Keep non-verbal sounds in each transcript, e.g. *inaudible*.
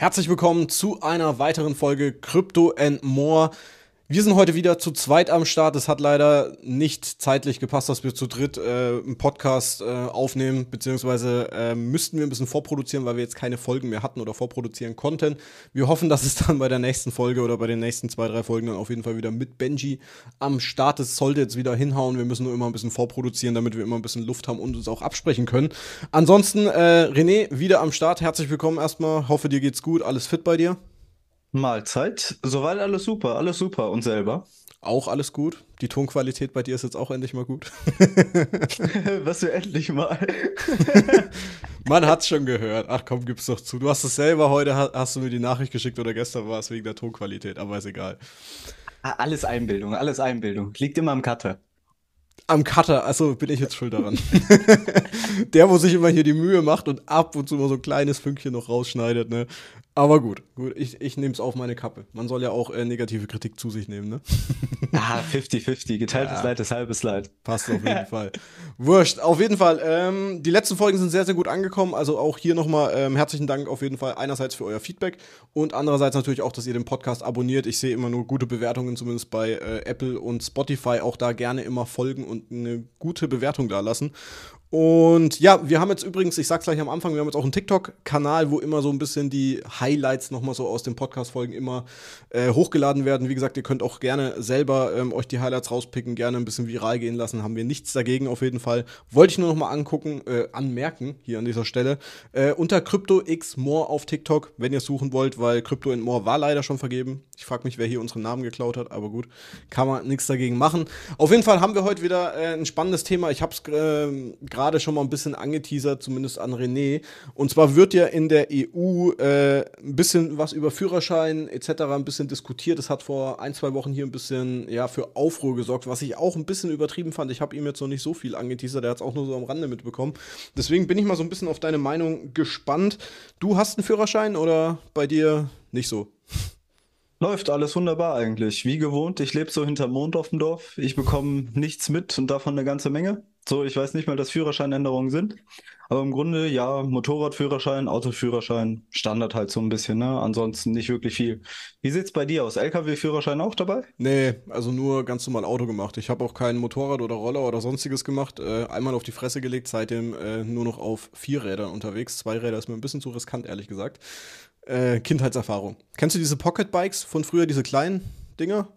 Herzlich willkommen zu einer weiteren Folge Crypto and More. Wir sind heute wieder zu zweit am Start. Es hat leider nicht zeitlich gepasst, dass wir zu dritt äh, einen Podcast äh, aufnehmen, beziehungsweise äh, müssten wir ein bisschen vorproduzieren, weil wir jetzt keine Folgen mehr hatten oder vorproduzieren konnten. Wir hoffen, dass es dann bei der nächsten Folge oder bei den nächsten zwei, drei Folgen dann auf jeden Fall wieder mit Benji am Start ist. Sollte jetzt wieder hinhauen. Wir müssen nur immer ein bisschen vorproduzieren, damit wir immer ein bisschen Luft haben und uns auch absprechen können. Ansonsten, äh, René, wieder am Start. Herzlich willkommen erstmal. Hoffe, dir geht's gut. Alles fit bei dir? Mahlzeit. Soweit alles super, alles super. Und selber? Auch alles gut. Die Tonqualität bei dir ist jetzt auch endlich mal gut. *laughs* Was für endlich mal. *laughs* Man hat's schon gehört. Ach komm, gib's doch zu. Du hast es selber heute, hast du mir die Nachricht geschickt oder gestern war es wegen der Tonqualität, aber ist egal. Ah, alles Einbildung, alles Einbildung. Liegt immer am Cutter. Am Cutter, also bin ich jetzt schuld daran. *laughs* der, wo sich immer hier die Mühe macht und ab und zu mal so ein kleines Fünkchen noch rausschneidet, ne? Aber gut, gut ich, ich nehme es auf meine Kappe. Man soll ja auch äh, negative Kritik zu sich nehmen, ne? *laughs* ah, 50-50. Geteiltes ja. Leid ist halbes Leid. Passt auf jeden *laughs* Fall. Wurscht, auf jeden Fall. Ähm, die letzten Folgen sind sehr, sehr gut angekommen. Also auch hier nochmal ähm, herzlichen Dank auf jeden Fall einerseits für euer Feedback und andererseits natürlich auch, dass ihr den Podcast abonniert. Ich sehe immer nur gute Bewertungen, zumindest bei äh, Apple und Spotify. Auch da gerne immer folgen und eine gute Bewertung da lassen. Und ja, wir haben jetzt übrigens, ich sag's gleich am Anfang, wir haben jetzt auch einen TikTok-Kanal, wo immer so ein bisschen die Highlights nochmal so aus den Podcast-Folgen immer äh, hochgeladen werden. Wie gesagt, ihr könnt auch gerne selber ähm, euch die Highlights rauspicken, gerne ein bisschen viral gehen lassen, haben wir nichts dagegen auf jeden Fall. Wollte ich nur nochmal angucken, äh, anmerken hier an dieser Stelle. Äh, unter CryptoXMore auf TikTok, wenn ihr suchen wollt, weil Crypto and More war leider schon vergeben. Ich frag mich, wer hier unseren Namen geklaut hat, aber gut, kann man nichts dagegen machen. Auf jeden Fall haben wir heute wieder äh, ein spannendes Thema. Ich hab's gerade ähm, gerade schon mal ein bisschen angeteasert, zumindest an René. Und zwar wird ja in der EU äh, ein bisschen was über Führerschein etc. ein bisschen diskutiert. Das hat vor ein, zwei Wochen hier ein bisschen ja, für Aufruhr gesorgt, was ich auch ein bisschen übertrieben fand. Ich habe ihm jetzt noch nicht so viel angeteasert, der hat es auch nur so am Rande mitbekommen. Deswegen bin ich mal so ein bisschen auf deine Meinung gespannt. Du hast einen Führerschein oder bei dir nicht so? Läuft alles wunderbar eigentlich. Wie gewohnt, ich lebe so hinter Mond auf dem Dorf. Ich bekomme nichts mit und davon eine ganze Menge. So, ich weiß nicht mal, dass Führerscheinänderungen sind. Aber im Grunde, ja, Motorradführerschein, Autoführerschein, Standard halt so ein bisschen, ne? Ansonsten nicht wirklich viel. Wie sieht's bei dir aus? LKW-Führerschein auch dabei? Nee, also nur ganz normal Auto gemacht. Ich habe auch kein Motorrad oder Roller oder sonstiges gemacht. Äh, einmal auf die Fresse gelegt, seitdem äh, nur noch auf vier Rädern unterwegs. Zwei Räder ist mir ein bisschen zu riskant, ehrlich gesagt. Äh, Kindheitserfahrung. Kennst du diese Pocket Bikes von früher, diese kleinen Dinger?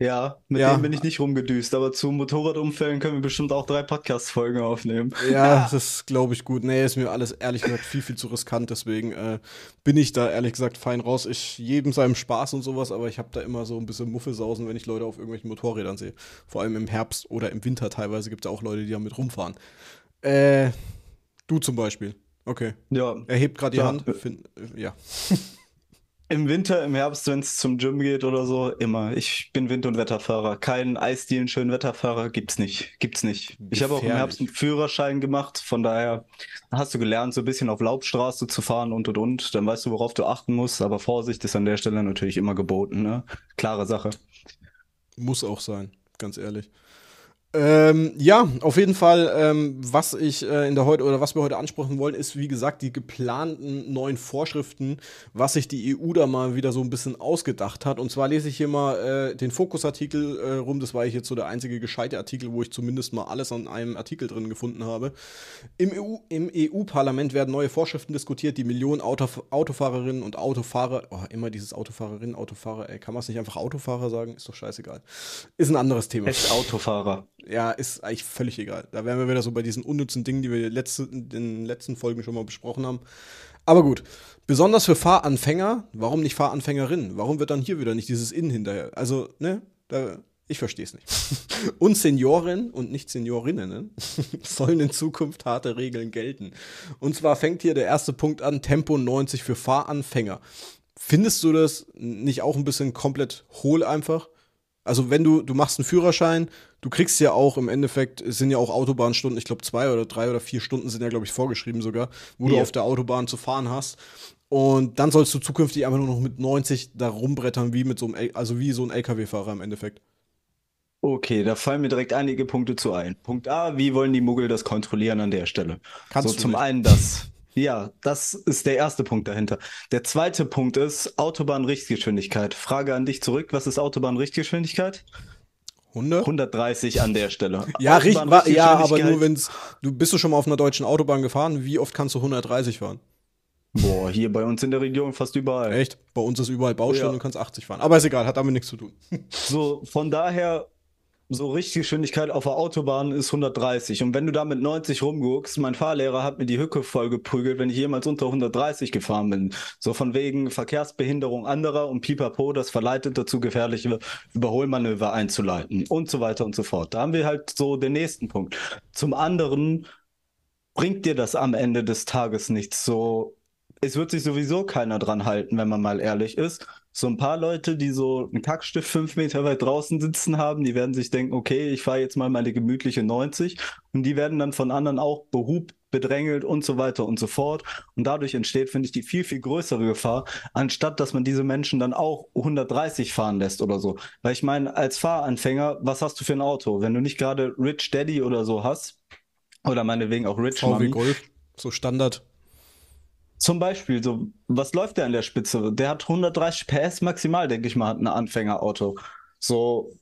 Ja, mit ja. dem bin ich nicht rumgedüst, aber zu Motorradumfällen können wir bestimmt auch drei Podcast-Folgen aufnehmen. Ja, das ist, glaube ich gut. Nee, ist mir alles ehrlich gesagt viel, viel zu riskant, deswegen äh, bin ich da ehrlich gesagt fein raus. Ich jedem seinem Spaß und sowas, aber ich habe da immer so ein bisschen Muffelsausen, wenn ich Leute auf irgendwelchen Motorrädern sehe. Vor allem im Herbst oder im Winter teilweise gibt es auch Leute, die damit rumfahren. Äh, du zum Beispiel. Okay. Ja. Er hebt gerade die ja. Hand. Find, äh, ja. *laughs* Im Winter, im Herbst, wenn es zum Gym geht oder so, immer. Ich bin Wind- und Wetterfahrer. Keinen Eisdielen schönen Wetterfahrer gibt's nicht. Gibt's nicht. Gefährlich. Ich habe auch im Herbst einen Führerschein gemacht, von daher hast du gelernt, so ein bisschen auf Laubstraße zu fahren und und und. Dann weißt du, worauf du achten musst, aber Vorsicht ist an der Stelle natürlich immer geboten, ne? Klare Sache. Muss auch sein, ganz ehrlich. Ähm, ja, auf jeden Fall, ähm, was ich äh, in der heute oder was wir heute ansprechen wollen, ist wie gesagt die geplanten neuen Vorschriften, was sich die EU da mal wieder so ein bisschen ausgedacht hat. Und zwar lese ich hier mal äh, den Fokusartikel äh, rum. Das war ich jetzt so der einzige gescheite Artikel, wo ich zumindest mal alles an einem Artikel drin gefunden habe. Im, EU, im EU-Parlament werden neue Vorschriften diskutiert, die Millionen Autof Autofahrerinnen und Autofahrer, oh, immer dieses Autofahrerinnen, Autofahrer, ey, kann man es nicht einfach Autofahrer sagen? Ist doch scheißegal. Ist ein anderes Thema. Echt Autofahrer ja, ist eigentlich völlig egal. Da wären wir wieder so bei diesen unnützen Dingen, die wir letzte, in den letzten Folgen schon mal besprochen haben. Aber gut, besonders für Fahranfänger, warum nicht Fahranfängerinnen? Warum wird dann hier wieder nicht dieses Innen hinterher? Also, ne, da, ich verstehe es nicht. *laughs* und Senioren und nicht Seniorinnen *laughs* sollen in Zukunft harte Regeln gelten. Und zwar fängt hier der erste Punkt an, Tempo 90 für Fahranfänger. Findest du das nicht auch ein bisschen komplett hohl einfach? Also wenn du, du machst einen Führerschein, du kriegst ja auch im Endeffekt, es sind ja auch Autobahnstunden, ich glaube zwei oder drei oder vier Stunden sind ja, glaube ich, vorgeschrieben sogar, wo ja. du auf der Autobahn zu fahren hast. Und dann sollst du zukünftig einfach nur noch mit 90 da rumbrettern, wie mit so einem, also wie so ein LKW-Fahrer im Endeffekt. Okay, da fallen mir direkt einige Punkte zu ein. Punkt A, wie wollen die Muggel das kontrollieren an der Stelle? Kannst so, zum nicht. einen das. *laughs* Ja, das ist der erste Punkt dahinter. Der zweite Punkt ist Autobahnrichtgeschwindigkeit. Frage an dich zurück, was ist Autobahnrichtgeschwindigkeit? 100? 130 an der Stelle. ja, richtig, ja, aber nur wenn's du bist du schon mal auf einer deutschen Autobahn gefahren, wie oft kannst du 130 fahren? Boah, hier bei uns in der Region fast überall. Echt? Bei uns ist überall Baustelle ja. und kannst 80 fahren. Aber ist egal, hat damit nichts zu tun. So, von daher so Geschwindigkeit auf der Autobahn ist 130. Und wenn du da mit 90 rumguckst, mein Fahrlehrer hat mir die Hücke vollgeprügelt, wenn ich jemals unter 130 gefahren bin. So von wegen Verkehrsbehinderung anderer und pipapo, das verleitet dazu, gefährliche Überholmanöver einzuleiten und so weiter und so fort. Da haben wir halt so den nächsten Punkt. Zum anderen bringt dir das am Ende des Tages nichts. So, es wird sich sowieso keiner dran halten, wenn man mal ehrlich ist so ein paar Leute, die so einen Kackstift fünf Meter weit draußen sitzen haben, die werden sich denken, okay, ich fahre jetzt mal meine gemütliche 90 und die werden dann von anderen auch behubt, bedrängelt und so weiter und so fort. Und dadurch entsteht, finde ich, die viel, viel größere Gefahr, anstatt dass man diese Menschen dann auch 130 fahren lässt oder so. Weil ich meine, als Fahranfänger, was hast du für ein Auto? Wenn du nicht gerade Rich Daddy oder so hast, oder meinetwegen auch Rich VW Mami, Golf, so Standard. Zum Beispiel, so, was läuft der an der Spitze? Der hat 130 PS maximal, denke ich mal, hat ein Anfängerauto. So,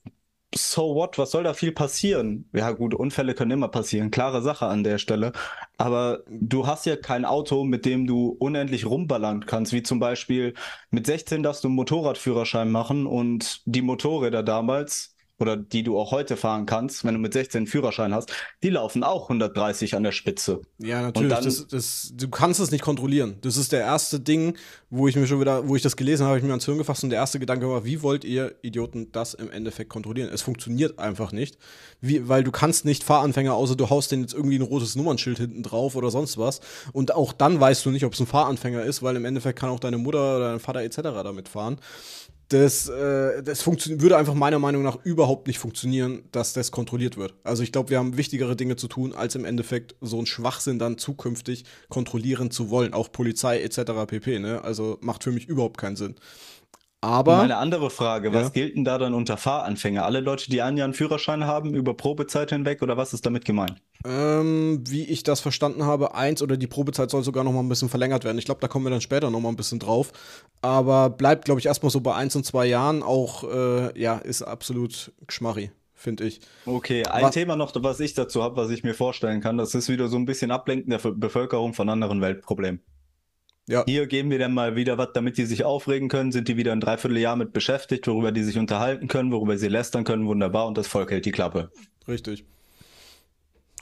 so what, was soll da viel passieren? Ja, gut, Unfälle können immer passieren, klare Sache an der Stelle. Aber du hast ja kein Auto, mit dem du unendlich rumballern kannst, wie zum Beispiel mit 16 darfst du einen Motorradführerschein machen und die Motorräder damals, oder die du auch heute fahren kannst, wenn du mit 16 einen Führerschein hast, die laufen auch 130 an der Spitze. Ja, natürlich. Dann, das, das, du kannst es nicht kontrollieren. Das ist der erste Ding, wo ich mir schon wieder, wo ich das gelesen habe, habe ich mir ans Hirn gefasst und der erste Gedanke war, wie wollt ihr Idioten das im Endeffekt kontrollieren? Es funktioniert einfach nicht, wie, weil du kannst nicht Fahranfänger, außer du haust denen jetzt irgendwie ein rotes Nummernschild hinten drauf oder sonst was. Und auch dann weißt du nicht, ob es ein Fahranfänger ist, weil im Endeffekt kann auch deine Mutter oder dein Vater etc. damit fahren das, äh, das würde einfach meiner Meinung nach überhaupt nicht funktionieren, dass das kontrolliert wird. Also ich glaube, wir haben wichtigere Dinge zu tun, als im Endeffekt so einen Schwachsinn dann zukünftig kontrollieren zu wollen. Auch Polizei etc. pp. Ne? Also macht für mich überhaupt keinen Sinn. Aber. Meine andere Frage, ja. was gilt denn da dann unter Fahranfänger? Alle Leute, die ein Jahr einen Führerschein haben, über Probezeit hinweg oder was ist damit gemeint? Ähm, wie ich das verstanden habe, eins oder die Probezeit soll sogar nochmal ein bisschen verlängert werden. Ich glaube, da kommen wir dann später nochmal ein bisschen drauf. Aber bleibt, glaube ich, erstmal so bei eins und zwei Jahren. Auch, äh, ja, ist absolut geschmarri finde ich. Okay, ein was, Thema noch, was ich dazu habe, was ich mir vorstellen kann, das ist wieder so ein bisschen Ablenken der Bevölkerung von anderen Weltproblemen. Ja. Hier geben wir dann mal wieder was, damit die sich aufregen können, sind die wieder ein Dreivierteljahr mit beschäftigt, worüber die sich unterhalten können, worüber sie lästern können, wunderbar, und das Volk hält die Klappe. Richtig.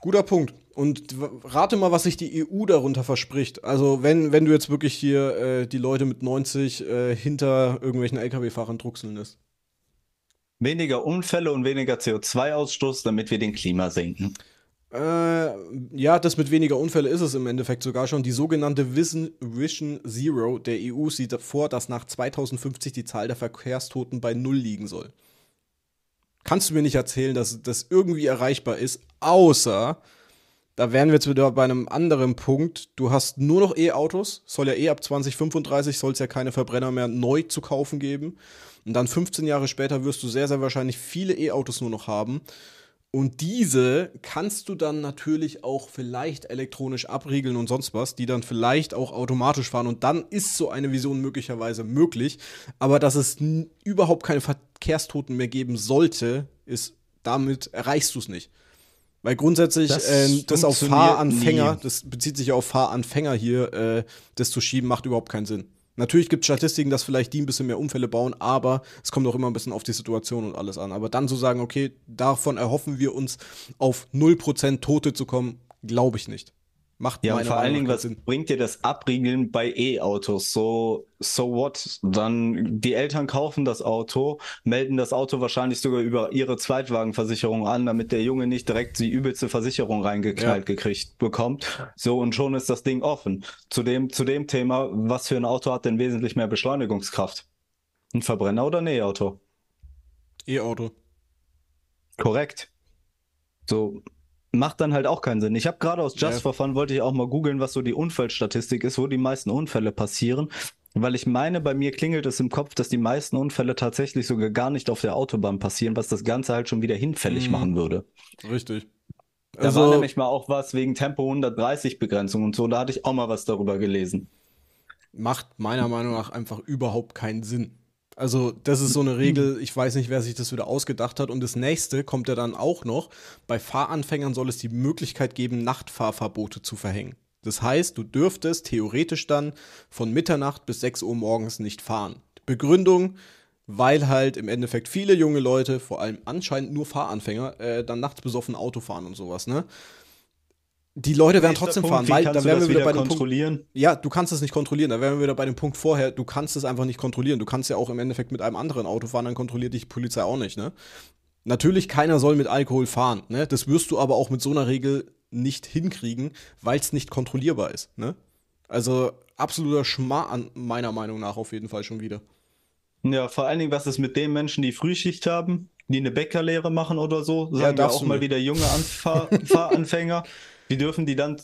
Guter Punkt. Und rate mal, was sich die EU darunter verspricht. Also, wenn, wenn du jetzt wirklich hier äh, die Leute mit 90 äh, hinter irgendwelchen Lkw-Fahrern druckseln lässt. Weniger Unfälle und weniger CO2-Ausstoß, damit wir den Klima senken. Äh, ja, das mit weniger Unfälle ist es im Endeffekt sogar schon. Die sogenannte Vision Zero der EU sieht vor, dass nach 2050 die Zahl der Verkehrstoten bei Null liegen soll. Kannst du mir nicht erzählen, dass das irgendwie erreichbar ist, außer da wären wir jetzt wieder bei einem anderen Punkt. Du hast nur noch E-Autos, soll ja eh ab 2035 soll es ja keine Verbrenner mehr neu zu kaufen geben. Und dann 15 Jahre später wirst du sehr, sehr wahrscheinlich viele E-Autos nur noch haben. Und diese kannst du dann natürlich auch vielleicht elektronisch abriegeln und sonst was, die dann vielleicht auch automatisch fahren. Und dann ist so eine Vision möglicherweise möglich. Aber dass es überhaupt keine Verkehrstoten mehr geben sollte, ist, damit erreichst du es nicht. Weil grundsätzlich das, äh, das auf Fahranfänger, nie. das bezieht sich ja auf Fahranfänger hier, äh, das zu schieben, macht überhaupt keinen Sinn. Natürlich gibt es Statistiken, dass vielleicht die ein bisschen mehr Unfälle bauen, aber es kommt auch immer ein bisschen auf die Situation und alles an. Aber dann zu sagen, okay, davon erhoffen wir uns auf 0% Tote zu kommen, glaube ich nicht. Macht ja, und vor allen Dingen, was Sinn. bringt dir das Abriegeln bei E-Autos? So, so what? Dann die Eltern kaufen das Auto, melden das Auto wahrscheinlich sogar über ihre Zweitwagenversicherung an, damit der Junge nicht direkt die übelste Versicherung reingeknallt ja. gekriegt bekommt. So, und schon ist das Ding offen. Zu dem, zu dem Thema, was für ein Auto hat denn wesentlich mehr Beschleunigungskraft? Ein Verbrenner oder ein E-Auto? E-Auto. Korrekt. So, macht dann halt auch keinen Sinn. Ich habe gerade aus Just ja. for Fun wollte ich auch mal googeln, was so die Unfallstatistik ist, wo die meisten Unfälle passieren. Weil ich meine, bei mir klingelt es im Kopf, dass die meisten Unfälle tatsächlich sogar gar nicht auf der Autobahn passieren, was das Ganze halt schon wieder hinfällig mhm. machen würde. Richtig. Da also, war nämlich mal auch was wegen Tempo 130 Begrenzung und so, da hatte ich auch mal was darüber gelesen. Macht meiner Meinung nach einfach überhaupt keinen Sinn. Also, das ist so eine *clears throat* Regel, ich weiß nicht, wer sich das wieder ausgedacht hat. Und das nächste kommt ja dann auch noch. Bei Fahranfängern soll es die Möglichkeit geben, Nachtfahrverbote zu verhängen. Das heißt, du dürftest theoretisch dann von Mitternacht bis 6 Uhr morgens nicht fahren. Begründung, weil halt im Endeffekt viele junge Leute, vor allem anscheinend nur Fahranfänger, äh, dann nachts besoffen Auto fahren und sowas, ne? die Leute werden trotzdem Punkt, fahren, weil dann werden wir wieder, wieder bei dem Punkt. Ja, du kannst es nicht kontrollieren, da wären wir wieder bei dem Punkt vorher, du kannst es einfach nicht kontrollieren. Du kannst ja auch im Endeffekt mit einem anderen Auto fahren, dann kontrolliert dich die Polizei auch nicht, ne? Natürlich, keiner soll mit Alkohol fahren, ne? Das wirst du aber auch mit so einer Regel nicht hinkriegen, weil es nicht kontrollierbar ist, ne? Also absoluter Schmarr an meiner Meinung nach auf jeden Fall schon wieder. Ja, vor allen Dingen, was ist mit den Menschen, die Frühschicht haben, die eine Bäckerlehre machen oder so, sagen ja, wir auch mal wieder junge Anfahranfänger. *laughs* Die dürfen die dann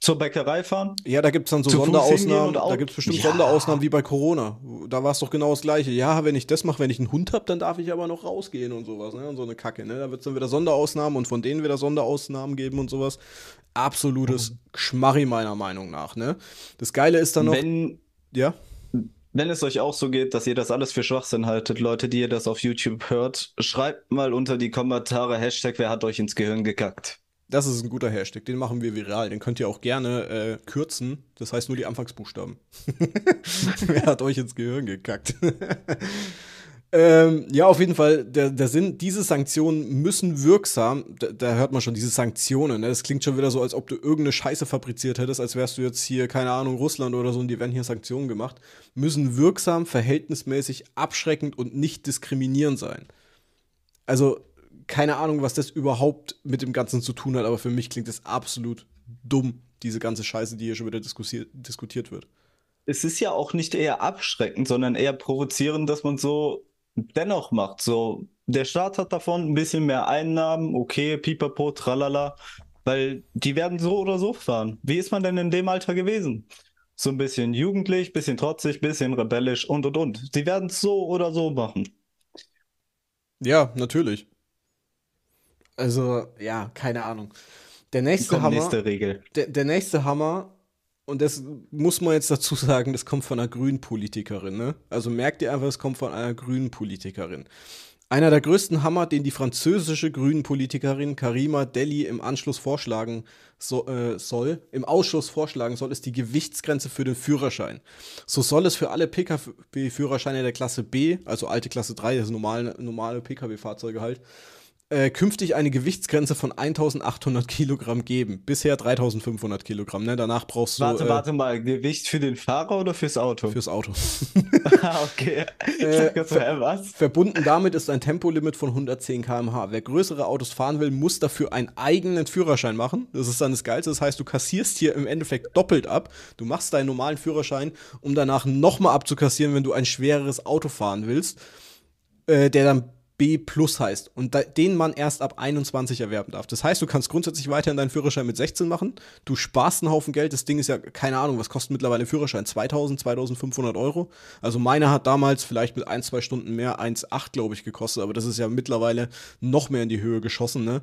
zur Bäckerei fahren? Ja, da gibt es dann so Sonderausnahmen. Da gibt es bestimmt ja. Sonderausnahmen wie bei Corona. Da war es doch genau das Gleiche. Ja, wenn ich das mache, wenn ich einen Hund habe, dann darf ich aber noch rausgehen und sowas. Ne? Und so eine Kacke. Ne? Da wird es dann wieder Sonderausnahmen und von denen wieder Sonderausnahmen geben und sowas. Absolutes mhm. Schmarri meiner Meinung nach. Ne? Das Geile ist dann noch. Wenn, ja? Wenn es euch auch so geht, dass ihr das alles für Schwachsinn haltet, Leute, die ihr das auf YouTube hört, schreibt mal unter die Kommentare Hashtag, wer hat euch ins Gehirn gekackt. Das ist ein guter Hashtag, den machen wir viral. Den könnt ihr auch gerne äh, kürzen. Das heißt nur die Anfangsbuchstaben. *laughs* Wer hat euch ins Gehirn gekackt? *laughs* Ähm, ja, auf jeden Fall, der, der Sinn, diese Sanktionen müssen wirksam, da, da hört man schon diese Sanktionen, ne? das klingt schon wieder so, als ob du irgendeine Scheiße fabriziert hättest, als wärst du jetzt hier, keine Ahnung, Russland oder so und die werden hier Sanktionen gemacht, müssen wirksam, verhältnismäßig, abschreckend und nicht diskriminierend sein. Also keine Ahnung, was das überhaupt mit dem Ganzen zu tun hat, aber für mich klingt das absolut dumm, diese ganze Scheiße, die hier schon wieder diskutiert wird. Es ist ja auch nicht eher abschreckend, sondern eher provozierend, dass man so dennoch macht. So, der Staat hat davon ein bisschen mehr Einnahmen, okay, pipapo, tralala, weil die werden so oder so fahren. Wie ist man denn in dem Alter gewesen? So ein bisschen jugendlich, bisschen trotzig, bisschen rebellisch und und und. Sie werden es so oder so machen. Ja, natürlich. Also, ja, keine Ahnung. Der nächste kommt Hammer. Nächste Regel. Der, der, nächste Hammer, und das muss man jetzt dazu sagen, das kommt von einer grünen Politikerin, ne? Also merkt ihr einfach, es kommt von einer grünen Politikerin. Einer der größten Hammer, den die französische grünen Politikerin Karima Deli im Anschluss vorschlagen so, äh, soll, im Ausschuss vorschlagen soll, ist die Gewichtsgrenze für den Führerschein. So soll es für alle Pkw-Führerscheine der Klasse B, also alte Klasse 3, das also normale, normale Pkw-Fahrzeuge halt, äh, künftig eine Gewichtsgrenze von 1800 Kilogramm geben. Bisher 3500 Kilogramm, ne? Danach brauchst du. Warte, äh, warte mal. Gewicht für den Fahrer oder fürs Auto? Fürs Auto. *laughs* Ah, okay. *laughs* Ich sag Äh, ver was? Verbunden damit ist ein Tempolimit von 110 km/h. Wer größere Autos fahren will, muss dafür einen eigenen Führerschein machen. Das ist dann das Geilste. Das heißt, du kassierst hier im Endeffekt doppelt ab. Du machst deinen normalen Führerschein, um danach nochmal abzukassieren, wenn du ein schwereres Auto fahren willst, Äh, der dann B plus heißt und da, den man erst ab 21 erwerben darf. Das heißt, du kannst grundsätzlich weiterhin deinen Führerschein mit 16 machen. Du sparst einen Haufen Geld. Das Ding ist ja, keine Ahnung, was kostet mittlerweile ein Führerschein? 2000, 2500 Euro. Also meiner hat damals vielleicht mit ein, zwei Stunden mehr 1,8, glaube ich, gekostet. Aber das ist ja mittlerweile noch mehr in die Höhe geschossen, ne?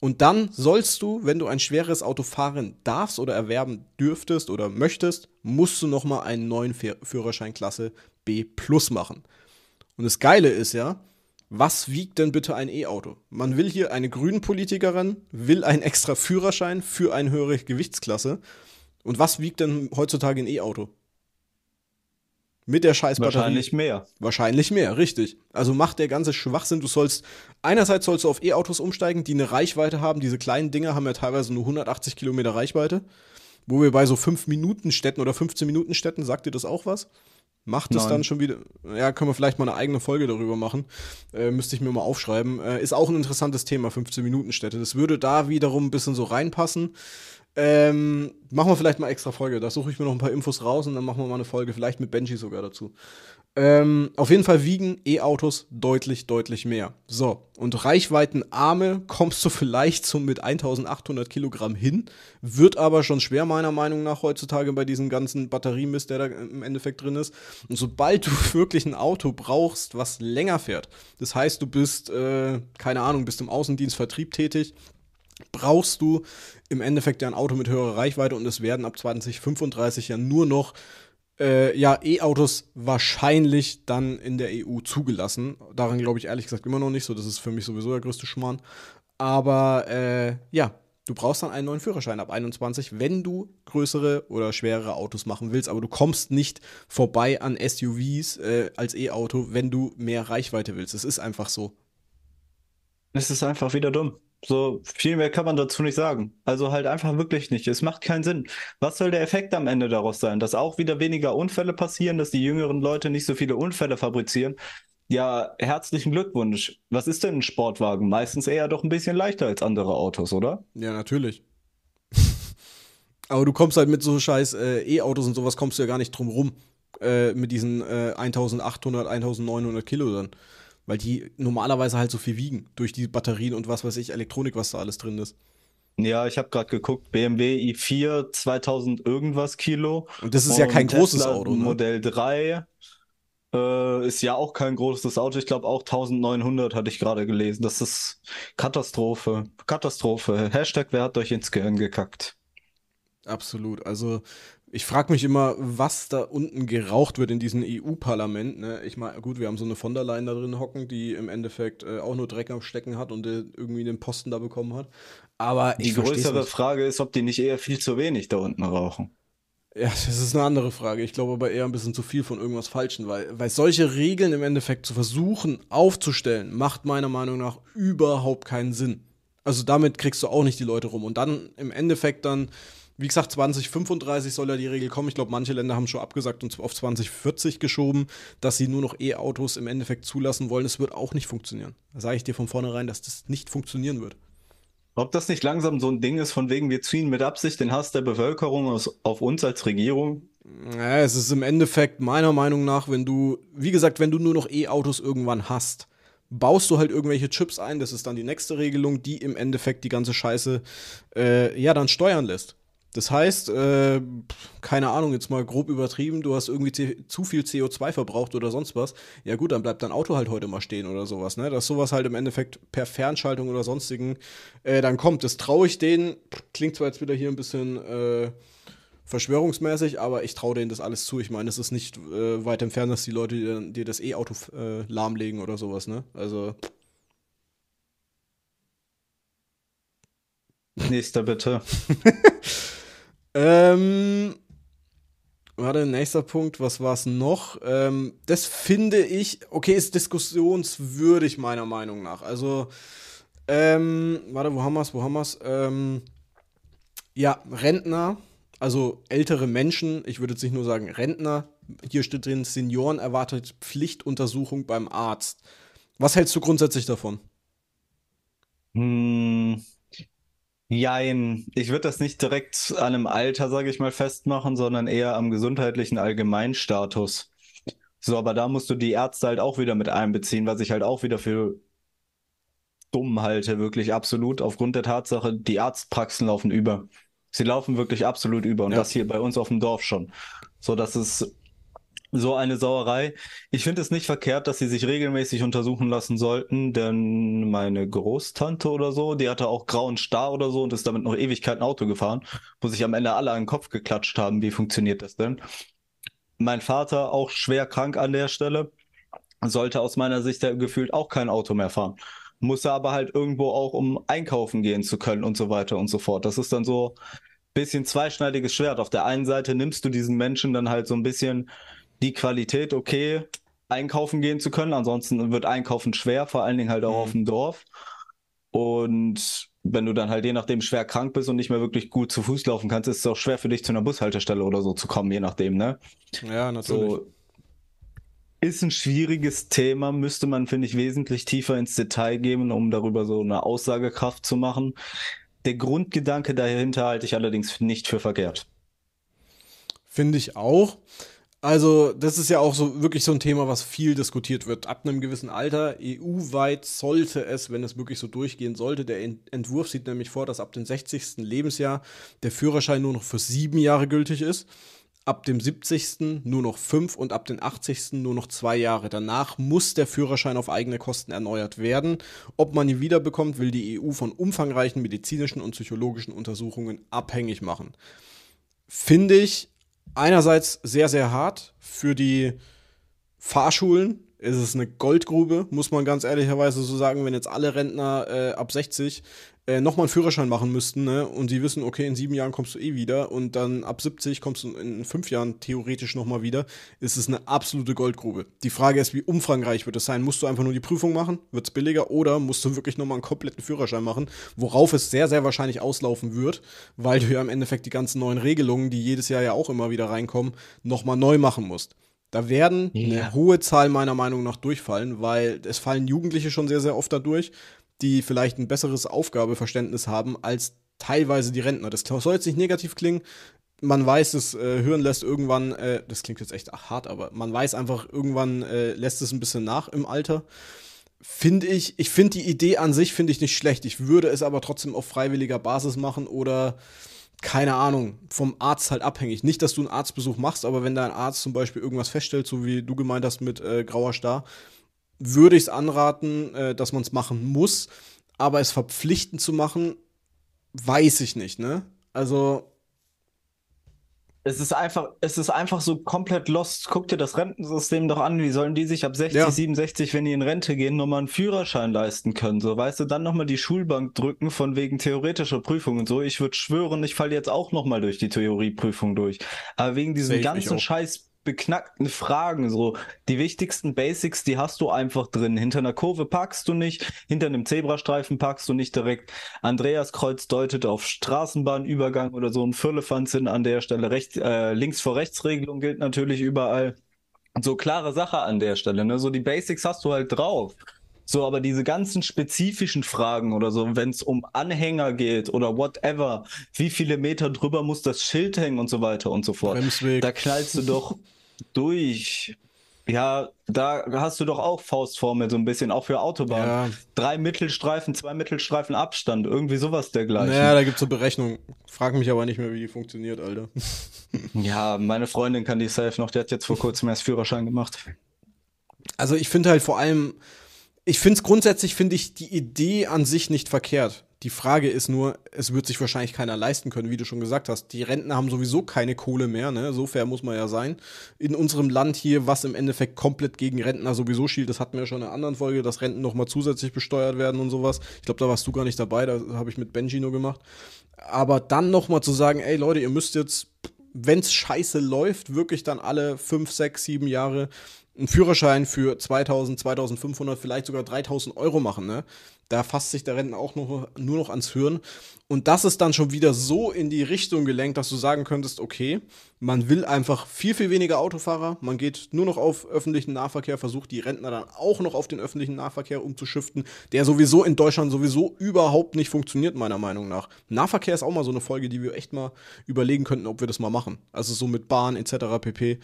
Und dann sollst du, wenn du ein schweres Auto fahren darfst oder erwerben dürftest oder möchtest, musst du nochmal einen neuen Führerschein Klasse B Plus machen. Und das Geile ist ja, was wiegt denn bitte ein E-Auto? Man will hier eine Grünen-Politikerin, will einen extra Führerschein für eine höhere Gewichtsklasse. Und was wiegt denn heutzutage ein E-Auto? Mit der scheiß Batterie. Wahrscheinlich mehr. Wahrscheinlich mehr, richtig. Also macht der ganze Schwachsinn. Du sollst, einerseits sollst du auf E-Autos umsteigen, die eine Reichweite haben. Diese kleinen Dinger haben ja teilweise nur 180 Kilometer Reichweite. Wo wir bei so 5-Minuten-Städten oder 15-Minuten-Städten, sagt dir das auch was? Macht es dann schon wieder, ja, können wir vielleicht mal eine eigene Folge darüber machen. Äh, müsste ich mir mal aufschreiben. Äh, ist auch ein interessantes Thema, 15-Minuten-Städte. Das würde da wiederum ein bisschen so reinpassen. Ähm, machen wir vielleicht mal extra Folge. Da suche ich mir noch ein paar Infos raus und dann machen wir mal eine Folge, vielleicht mit Benji sogar dazu. Ähm, auf jeden Fall wiegen E-Autos deutlich, deutlich mehr. So, und Reichweitenarme kommst du *laughs* vielleicht so mit 1800 Kilogramm hin, wird aber schon schwer, meiner Meinung nach, heutzutage bei diesem ganzen Batteriemist, der da im Endeffekt drin ist. Und sobald du *laughs* wirklich ein Auto brauchst, was länger fährt, das heißt, du bist, äh, keine Ahnung, bist im Außendienstvertrieb tätig, brauchst du im Endeffekt ja ein Auto mit höherer Reichweite und es werden ab 2035 ja nur noch äh, ja, E-Autos wahrscheinlich dann in der EU zugelassen. Daran glaube ich ehrlich gesagt immer noch nicht so. Das ist für mich sowieso der größte Schmarrn. Aber äh, ja, du brauchst dann einen neuen Führerschein ab 21, wenn du größere oder schwerere Autos machen willst. Aber du kommst nicht vorbei an SUVs äh, als E-Auto, wenn du mehr Reichweite willst. Es ist einfach so. Es ist einfach wieder dumm. So viel mehr kann man dazu nicht sagen. Also halt einfach wirklich nicht. Es macht keinen Sinn. Was soll der Effekt am Ende daraus sein? Dass auch wieder weniger Unfälle passieren, dass die jüngeren Leute nicht so viele Unfälle fabrizieren? Ja, herzlichen Glückwunsch. Was ist denn ein Sportwagen? Meistens eher doch ein bisschen leichter als andere Autos, oder? Ja, natürlich. *laughs* Aber du kommst halt mit so scheiß äh, E-Autos und sowas kommst du ja gar nicht drum rum. Äh, mit diesen äh, 1800, 1900 Kilo dann weil die normalerweise halt so viel wiegen durch die Batterien und was weiß ich, Elektronik, was da alles drin ist. Ja, ich habe gerade geguckt, BMW i4 2000 irgendwas Kilo. Und das ist ja kein Tesla großes Auto. Ne? Modell 3 äh, ist ja auch kein großes Auto. Ich glaube auch 1900 hatte ich gerade gelesen. Das ist Katastrophe. Katastrophe. Hashtag, wer hat euch ins Gehirn gekackt? Absolut. Also ich frage mich immer, was da unten geraucht wird in diesem EU-Parlament. Ne? Ich meine, gut, wir haben so eine von der Leyen da drin hocken, die im Endeffekt äh, auch nur Dreck am Stecken hat und äh, irgendwie den Posten da bekommen hat. Aber ich die größere Frage ist, ob die nicht eher viel zu wenig da unten rauchen. Ja, das ist eine andere Frage. Ich glaube aber eher ein bisschen zu viel von irgendwas Falschen, weil, weil solche Regeln im Endeffekt zu versuchen aufzustellen, macht meiner Meinung nach überhaupt keinen Sinn. Also damit kriegst du auch nicht die Leute rum. Und dann im Endeffekt dann wie gesagt, 2035 soll ja die Regel kommen. Ich glaube, manche Länder haben schon abgesagt und auf 2040 geschoben, dass sie nur noch E-Autos im Endeffekt zulassen wollen. Es wird auch nicht funktionieren. Da sage ich dir von vornherein, dass das nicht funktionieren wird. Ob das nicht langsam so ein Ding ist, von wegen, wir ziehen mit Absicht den Hass der Bevölkerung auf uns als Regierung? Ja, es ist im Endeffekt meiner Meinung nach, wenn du, wie gesagt, wenn du nur noch E-Autos irgendwann hast, baust du halt irgendwelche Chips ein, das ist dann die nächste Regelung, die im Endeffekt die ganze Scheiße äh, ja dann steuern lässt. Das heißt, äh, keine Ahnung, jetzt mal grob übertrieben, du hast irgendwie zu viel CO2 verbraucht oder sonst was. Ja gut, dann bleibt dein Auto halt heute mal stehen oder sowas, ne? Dass sowas halt im Endeffekt per Fernschaltung oder sonstigen äh, dann kommt. Das traue ich denen, klingt zwar jetzt wieder hier ein bisschen äh, verschwörungsmäßig, aber ich traue denen das alles zu. Ich meine, es ist nicht äh, weit entfernt, dass die Leute dir, das E-Auto äh, lahmlegen oder sowas, ne? Also. Nächster bitte. *laughs* Ähm, warte, nächster Punkt, was war es noch? Ähm, das finde ich, okay, ist diskussionswürdig meiner Meinung nach. Also, ähm, warte, wo haben wir es, wo haben wir es? Ähm, ja, Rentner, also ältere Menschen, ich würde jetzt nicht nur sagen Rentner, hier steht drin, Senioren erwartet Pflichtuntersuchung beim Arzt. Was hältst du grundsätzlich davon? Hm, Jein. Ich würde das nicht direkt an einem Alter, sage ich mal, festmachen, sondern eher am gesundheitlichen Allgemeinstatus. So, aber da musst du die Ärzte halt auch wieder mit einbeziehen, was ich halt auch wieder für dumm halte, wirklich absolut, aufgrund der Tatsache, die Arztpraxen laufen über. Sie laufen wirklich absolut über und ja. das hier bei uns auf dem Dorf schon. So, das ist so eine Sauerei. Ich finde es nicht verkehrt, dass sie sich regelmäßig untersuchen lassen sollten, denn meine Großtante oder so, die hatte auch grauen Star oder so und ist damit noch Ewigkeiten Auto gefahren, wo sich am Ende alle an den Kopf geklatscht haben. Wie funktioniert das denn? Mein Vater, auch schwer krank an der Stelle, sollte aus meiner Sicht gefühlt auch kein Auto mehr fahren. Muss er aber halt irgendwo auch, um einkaufen gehen zu können und so weiter und so fort. Das ist dann so ein bisschen zweischneidiges Schwert. Auf der einen Seite nimmst du diesen Menschen dann halt so ein bisschen die Qualität okay einkaufen gehen zu können. Ansonsten wird einkaufen schwer, vor allen Dingen halt auch mhm. auf dem Dorf. Und wenn du dann halt je nachdem schwer krank bist und nicht mehr wirklich gut zu Fuß laufen kannst, ist es auch schwer für dich zu einer Bushaltestelle oder so zu kommen, je nachdem, ne? Ja, natürlich. So, ist ein schwieriges Thema, müsste man, finde ich, wesentlich tiefer ins Detail gehen, um darüber so eine Aussagekraft zu machen. Der Grundgedanke dahinter halte ich allerdings nicht für verkehrt. Finde ich auch. Also, das ist ja auch so wirklich so ein Thema, was viel diskutiert wird. Ab einem gewissen Alter, EU-weit sollte es, wenn es wirklich so durchgehen sollte, der Entwurf sieht nämlich vor, dass ab dem 60. Lebensjahr der Führerschein nur noch für sieben Jahre gültig ist, ab dem 70. nur noch fünf und ab dem 80. nur noch zwei Jahre. Danach muss der Führerschein auf eigene Kosten erneuert werden. Ob man ihn wiederbekommt, will die EU von umfangreichen medizinischen und psychologischen Untersuchungen abhängig machen. Finde ich einerseits sehr, sehr hart für die Fahrschulen. Ist es eine Goldgrube, muss man ganz ehrlicherweise so sagen, wenn jetzt alle Rentner äh, ab 60 äh, nochmal einen Führerschein machen müssten, ne? Und sie wissen, okay, in sieben Jahren kommst du eh wieder und dann ab 70 kommst du in, in fünf Jahren theoretisch nochmal wieder, ist es eine absolute Goldgrube. Die Frage ist, wie umfangreich wird es sein? Musst du einfach nur die Prüfung machen? Wird es billiger? Oder musst du wirklich nochmal einen kompletten Führerschein machen? Worauf es sehr, sehr wahrscheinlich auslaufen wird, weil du ja im Endeffekt die ganzen neuen Regelungen, die jedes Jahr ja auch immer wieder reinkommen, nochmal neu machen musst. Da werden ja. eine hohe Zahl meiner Meinung nach durchfallen, weil es fallen Jugendliche schon sehr, sehr oft dadurch die vielleicht ein besseres Aufgabeverständnis haben als teilweise die Rentner. Das soll jetzt nicht negativ klingen. Man weiß, es äh, hören lässt irgendwann, äh, das klingt jetzt echt hart, aber man weiß einfach, irgendwann äh, lässt es ein bisschen nach im Alter. Finde ich, ich finde die Idee an sich, finde ich nicht schlecht. Ich würde es aber trotzdem auf freiwilliger Basis machen oder keine Ahnung, vom Arzt halt abhängig. Nicht, dass du einen Arztbesuch machst, aber wenn dein Arzt zum Beispiel irgendwas feststellt, so wie du gemeint hast mit äh, grauer Star, würde ich es anraten, äh, dass man es machen muss. Aber es verpflichtend zu machen, weiß ich nicht, ne? Also. Es ist einfach, es ist einfach so komplett lost. Guck dir das Rentensystem doch an. Wie sollen die sich ab 60, ja. 67, wenn die in Rente gehen, nochmal einen Führerschein leisten können? So, weißt du, dann nochmal die Schulbank drücken von wegen theoretischer Prüfung und so. Ich würde schwören, ich falle jetzt auch nochmal durch die Theorieprüfung durch. Aber wegen diesem ganzen Scheiß beknackten Fragen, so die wichtigsten Basics, die hast du einfach drin. Hinter einer Kurve packst du nicht, hinter einem Zebrastreifen packst du nicht direkt. Andreas Kreuz deutet auf Straßenbahnübergang oder so ein Firlefanzin an der Stelle. Recht, äh, links vor Rechtsregelung gilt natürlich überall. So klare Sache an der Stelle, ne? So die Basics hast du halt drauf. So, aber diese ganzen spezifischen Fragen oder so, wenn es um Anhänger geht oder whatever, wie viele Meter drüber muss das Schild hängen und so weiter und so fort, Bremsweg. da knallst du doch *laughs* durch. Ja, da hast du doch auch Faustformel so ein bisschen, auch für Autobahnen. Ja. Drei Mittelstreifen, zwei Mittelstreifen Abstand, irgendwie sowas dergleichen. Naja, da gibt es so Berechnung. Frag mich aber nicht mehr, wie die funktioniert, Alter. *laughs* ja, meine Freundin kann die safe noch, die hat jetzt vor kurzem erst Führerschein gemacht. Also ich finde halt vor allem, ich finde es grundsätzlich, finde ich die Idee an sich nicht verkehrt. Die Frage ist nur, es wird sich wahrscheinlich keiner leisten können, wie du schon gesagt hast. Die Rentner haben sowieso keine Kohle mehr, ne? So fair muss man ja sein. In unserem Land hier, was im Endeffekt komplett gegen Rentner sowieso schielt, das hatten wir ja schon in einer anderen Folge, dass Renten nochmal zusätzlich besteuert werden und sowas. Ich glaube, da warst du gar nicht dabei, da habe ich mit Benji nur gemacht. Aber dann nochmal zu sagen, ey Leute, ihr müsst jetzt, wenn's scheiße läuft, wirklich dann alle fünf, sechs, sieben Jahre einen Führerschein für 2000, 2500, vielleicht sogar 3000 Euro machen. Ne? Da fasst sich der Rentner auch nur, nur noch ans Hören. Und das ist dann schon wieder so in die Richtung gelenkt, dass du sagen könntest, okay, man will einfach viel, viel weniger Autofahrer, man geht nur noch auf öffentlichen Nahverkehr, versucht die Rentner dann auch noch auf den öffentlichen Nahverkehr umzuschiften, der sowieso in Deutschland sowieso überhaupt nicht funktioniert, meiner Meinung nach. Nahverkehr ist auch mal so eine Folge, die wir echt mal überlegen könnten, ob wir das mal machen. Also so mit Bahn etc. pp.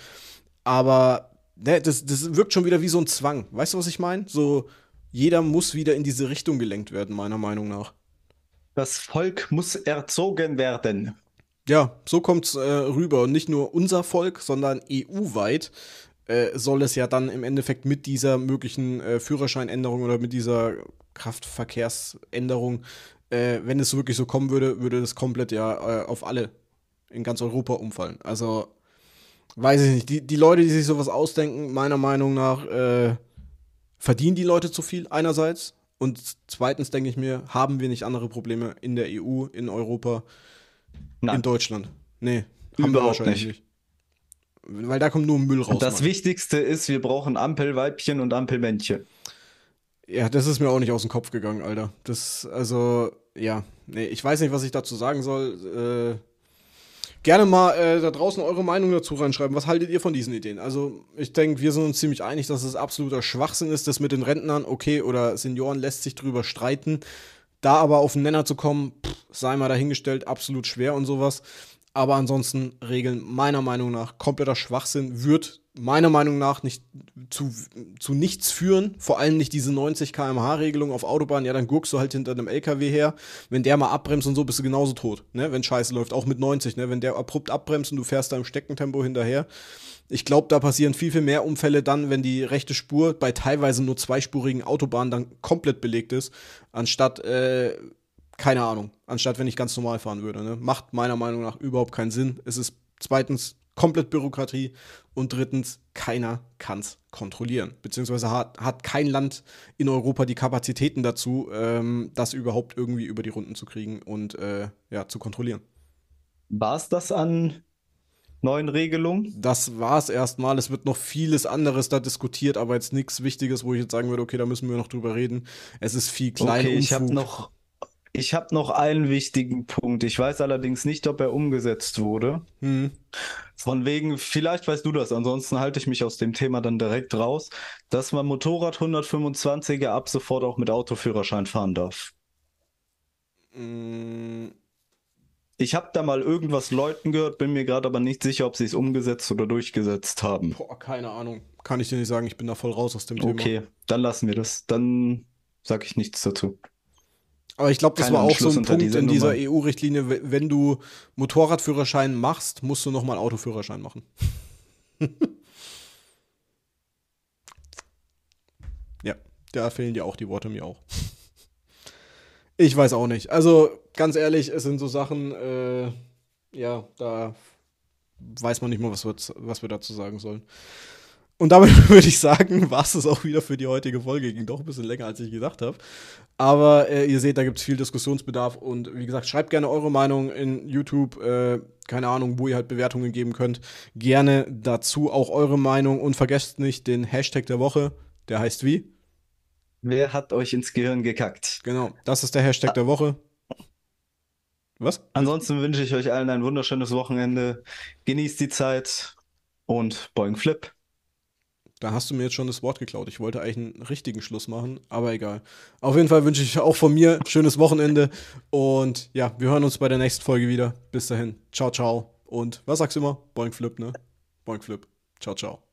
Aber ne, das, das wirkt schon wieder wie so ein Zwang. Weißt du, was ich meine? So, jeder muss wieder in diese Richtung gelenkt werden, meiner Meinung nach. Das Volk muss erzogen werden. Ja, so kommt es äh, rüber. Und nicht nur unser Volk, sondern EU-weit äh, soll es ja dann im Endeffekt mit dieser möglichen äh, Führerscheinänderung oder mit dieser Kraftverkehrsänderung, äh, wenn es wirklich so kommen würde, würde das komplett ja äh, auf alle in ganz Europa umfallen. Also weiß ich nicht, die, die Leute, die sich sowas ausdenken, meiner Meinung nach, äh, verdienen die Leute zu viel einerseits. Und zweitens denke ich mir, haben wir nicht andere Probleme in der EU, in Europa, Nein. in Deutschland? Nee, haben Überhaupt wir wahrscheinlich nicht. nicht. Weil da kommt nur Müll raus. Das Mann. Wichtigste ist, wir brauchen Ampelweibchen und Ampelmännchen. Ja, das ist mir auch nicht aus dem Kopf gegangen, Alter. Das, also, ja. Nee, ich weiß nicht, was ich dazu sagen soll. Äh, gerne mal äh, da draußen eure Meinung dazu reinschreiben. Was haltet ihr von diesen Ideen? Also, ich denke, wir sind uns ziemlich einig, dass es absoluter Schwachsinn ist, das mit den Rentnern, okay, oder Senioren lässt sich drüber streiten. Da aber auf den Nenner zu kommen, pff, sei mal dahingestellt, absolut schwer und sowas. Aber ansonsten Regeln meiner Meinung nach kompletter Schwachsinn, wird meiner Meinung nach nicht zu, zu nichts führen. Vor allem nicht diese 90 km/h-Regelung auf Autobahn. Ja, dann gurkst du halt hinter einem LKW her. Wenn der mal abbremst und so, bist du genauso tot, ne? wenn Scheiße läuft. Auch mit 90, ne? wenn der abrupt abbremst und du fährst da im Steckentempo hinterher. Ich glaube, da passieren viel, viel mehr Unfälle dann, wenn die rechte Spur bei teilweise nur zweispurigen Autobahnen dann komplett belegt ist, anstatt äh, keine Ahnung, anstatt wenn ich ganz normal fahren würde. Ne? Macht meiner Meinung nach überhaupt keinen Sinn. Es ist zweitens komplett Bürokratie und drittens, keiner kann es kontrollieren. Beziehungsweise hat, hat kein Land in Europa die Kapazitäten dazu, ähm, das überhaupt irgendwie über die Runden zu kriegen und äh, ja, zu kontrollieren. War es das an neuen Regelungen? Das war es erstmal. Es wird noch vieles anderes da diskutiert, aber jetzt nichts Wichtiges, wo ich jetzt sagen würde, okay, da müssen wir noch drüber reden. Es ist viel kleiner. Okay, ich habe noch ich habe noch einen wichtigen Punkt. Ich weiß allerdings nicht, ob er umgesetzt wurde. Hm. Von wegen, vielleicht weißt du das, ansonsten halte ich mich aus dem Thema dann direkt raus, dass man Motorrad 125er ab sofort auch mit Autoführerschein fahren darf. Hm. Ich habe da mal irgendwas Leuten gehört, bin mir gerade aber nicht sicher, ob sie es umgesetzt oder durchgesetzt haben. Boah, keine Ahnung. Kann ich dir nicht sagen, ich bin da voll raus aus dem Thema. Okay, dann lassen wir das. Dann sage ich nichts dazu. Aber ich glaube, das war auch Anschluss so ein Punkt diese in dieser EU-Richtlinie, e wenn du Motorradführerschein machst, musst du nochmal Autoführerschein machen. *laughs* ja, da fehlen dir auch die Worte, mir auch. Ich weiß auch nicht. Also ganz ehrlich, es sind so Sachen, äh, ja, da weiß man nicht mal, was wir, was wir dazu sagen sollen. Und damit *laughs* würde ich sagen, war es das auch wieder für die heutige Folge. Ging doch ein bisschen länger, als ich gedacht habe. Aber äh, ihr seht, da gibt es viel Diskussionsbedarf. Und wie gesagt, schreibt gerne eure Meinung in YouTube. Äh, keine Ahnung, wo ihr halt Bewertungen geben könnt. Gerne dazu auch eure Meinung. Und vergesst nicht den Hashtag der Woche. Der heißt wie? Wer hat euch ins Gehirn gekackt? Genau, das ist der Hashtag der Woche. Was? Ansonsten wünsche ich euch allen ein wunderschönes Wochenende. Genießt die Zeit und Boing Flip. Da hast du mir jetzt schon das Wort geklaut. Ich wollte eigentlich einen richtigen Schluss machen, aber egal. Auf jeden Fall wünsche ich auch von mir schönes Wochenende und ja, wir hören uns bei der nächsten Folge wieder. Bis dahin, ciao, ciao. Und was sagst du immer? Boink Flip, ne? Boink Flip. Ciao, ciao.